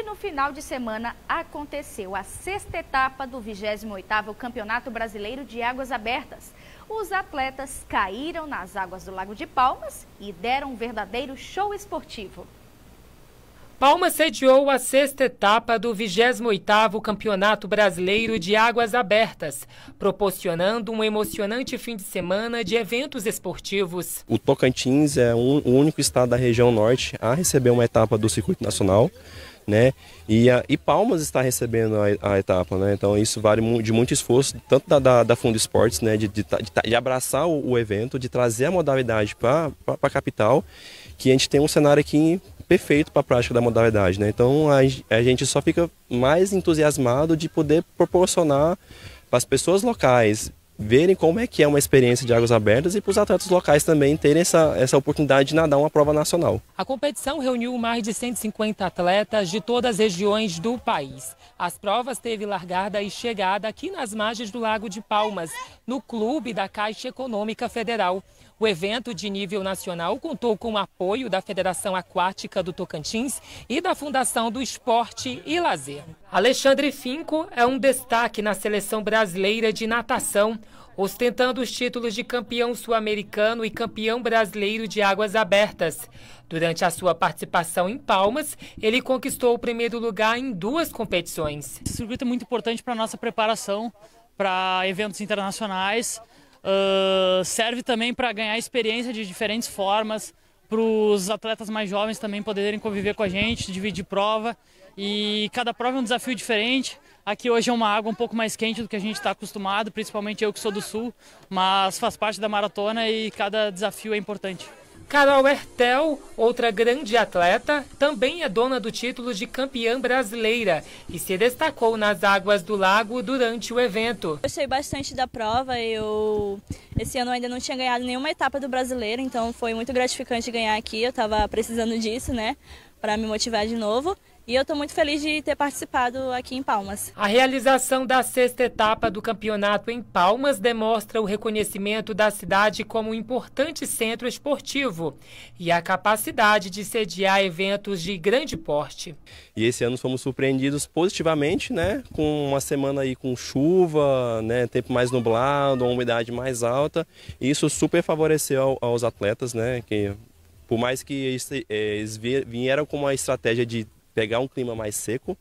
E no final de semana aconteceu a sexta etapa do 28º Campeonato Brasileiro de Águas Abertas. Os atletas caíram nas águas do Lago de Palmas e deram um verdadeiro show esportivo. Palmas sediou a sexta etapa do 28º Campeonato Brasileiro de Águas Abertas, proporcionando um emocionante fim de semana de eventos esportivos. O Tocantins é um, o único estado da região norte a receber uma etapa do circuito nacional, né? E, a, e Palmas está recebendo a, a, etapa, né? Então isso vale de muito esforço, tanto da, da, da Fundo Esportes, né? De, de, de, de abraçar o, o, evento, de trazer a modalidade para a capital, que a gente tem um cenário aqui perfeito para a prática da modalidade, né? Então a, a gente só fica mais entusiasmado de poder proporcionar para as pessoas locais verem como é que é uma experiência de águas abertas e para os atletas locais também terem essa, essa oportunidade de nadar uma prova nacional. A competição reuniu mais de 150 atletas de todas as regiões do país. As provas teve largada e chegada aqui nas margens do Lago de Palmas, no clube da Caixa Econômica Federal. O evento de nível nacional contou com o apoio da Federação Aquática do Tocantins e da Fundação do Esporte e Lazer. Alexandre Finco é um destaque na seleção brasileira de natação, ostentando os títulos de campeão sul-americano e campeão brasileiro de águas abertas. Durante a sua participação em Palmas, ele conquistou o primeiro lugar em duas competições. Esse circuito é muito importante para a nossa preparação para eventos internacionais Uh, serve também para ganhar experiência de diferentes formas, para os atletas mais jovens também poderem conviver com a gente, dividir prova. E cada prova é um desafio diferente. Aqui hoje é uma água um pouco mais quente do que a gente está acostumado, principalmente eu que sou do sul, mas faz parte da maratona e cada desafio é importante. Carol Hertel, outra grande atleta, também é dona do título de campeã brasileira e se destacou nas águas do lago durante o evento. Eu Gostei bastante da prova, eu esse ano ainda não tinha ganhado nenhuma etapa do brasileiro, então foi muito gratificante ganhar aqui, eu estava precisando disso, né, para me motivar de novo. E eu estou muito feliz de ter participado aqui em Palmas. A realização da sexta etapa do campeonato em Palmas demonstra o reconhecimento da cidade como um importante centro esportivo e a capacidade de sediar eventos de grande porte. E esse ano fomos surpreendidos positivamente, né? Com uma semana aí com chuva, né? Tempo mais nublado, uma umidade mais alta. isso super favoreceu aos atletas, né? Que por mais que eh, eles vieram com uma estratégia de pegar um clima mais seco.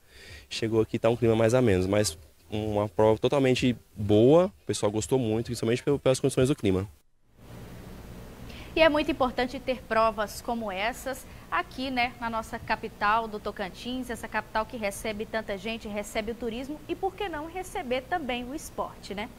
Chegou aqui tá um clima mais a menos, mas uma prova totalmente boa, o pessoal gostou muito, principalmente pelas condições do clima. E é muito importante ter provas como essas aqui, né, na nossa capital do Tocantins, essa capital que recebe tanta gente, recebe o turismo e por que não receber também o esporte, né?